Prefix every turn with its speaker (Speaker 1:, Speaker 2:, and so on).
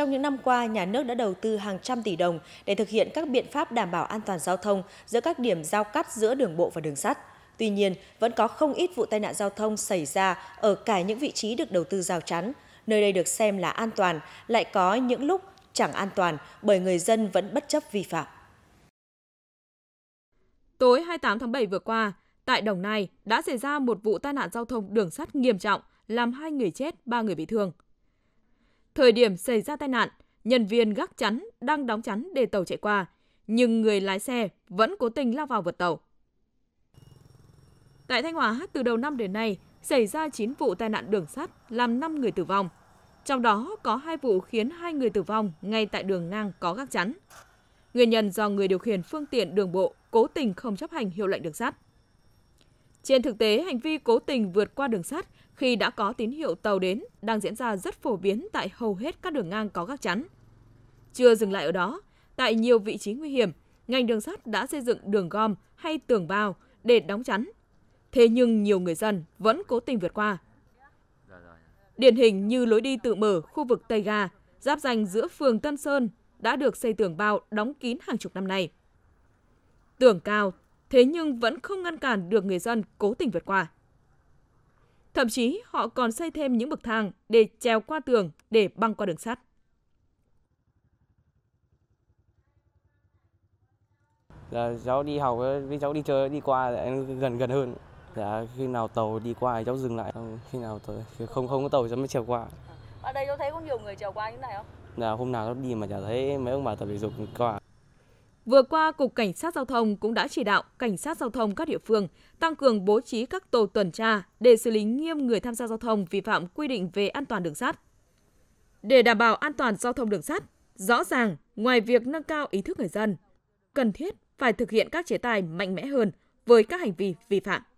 Speaker 1: Trong những năm qua, nhà nước đã đầu tư hàng trăm tỷ đồng để thực hiện các biện pháp đảm bảo an toàn giao thông giữa các điểm giao cắt giữa đường bộ và đường sắt. Tuy nhiên, vẫn có không ít vụ tai nạn giao thông xảy ra ở cả những vị trí được đầu tư rào chắn. Nơi đây được xem là an toàn, lại có những lúc chẳng an toàn bởi người dân vẫn bất chấp vi phạm.
Speaker 2: Tối 28 tháng 7 vừa qua, tại Đồng Nai đã xảy ra một vụ tai nạn giao thông đường sắt nghiêm trọng, làm hai người chết, ba người bị thương. Thời điểm xảy ra tai nạn, nhân viên gác chắn đang đóng chắn để tàu chạy qua, nhưng người lái xe vẫn cố tình lao vào vượt tàu. Tại Thanh Hóa, từ đầu năm đến nay, xảy ra 9 vụ tai nạn đường sắt làm 5 người tử vong. Trong đó có 2 vụ khiến 2 người tử vong ngay tại đường ngang có gác chắn. Nguyên nhân do người điều khiển phương tiện đường bộ cố tình không chấp hành hiệu lệnh đường sắt. Trên thực tế, hành vi cố tình vượt qua đường sắt khi đã có tín hiệu tàu đến đang diễn ra rất phổ biến tại hầu hết các đường ngang có gác chắn. Chưa dừng lại ở đó, tại nhiều vị trí nguy hiểm, ngành đường sắt đã xây dựng đường gom hay tường bao để đóng chắn. Thế nhưng nhiều người dân vẫn cố tình vượt qua. Điển hình như lối đi tự mở khu vực Tây Ga, giáp danh giữa phường Tân Sơn đã được xây tường bao đóng kín hàng chục năm nay. Tường cao, thế nhưng vẫn không ngăn cản được người dân cố tình vượt qua. Thậm chí họ còn xây thêm những bậc thang để trèo qua tường để băng qua đường sắt.
Speaker 3: Là cháu đi học với cháu đi chơi đi qua gần gần hơn. Dạ, khi nào tàu đi qua cháu dừng lại khi nào tàu, không không có tàu cháu mới trèo qua.
Speaker 1: Ở đây cháu thấy có nhiều người trèo qua như này không?
Speaker 3: Dạ, hôm nào cháu đi mà chả thấy mấy ông bà tập thể dục qua.
Speaker 2: Vừa qua, Cục Cảnh sát Giao thông cũng đã chỉ đạo Cảnh sát Giao thông các địa phương tăng cường bố trí các tổ tuần tra để xử lý nghiêm người tham gia giao thông vi phạm quy định về an toàn đường sắt. Để đảm bảo an toàn giao thông đường sắt, rõ ràng ngoài việc nâng cao ý thức người dân, cần thiết phải thực
Speaker 1: hiện các chế tài mạnh mẽ hơn với các hành vi vi phạm.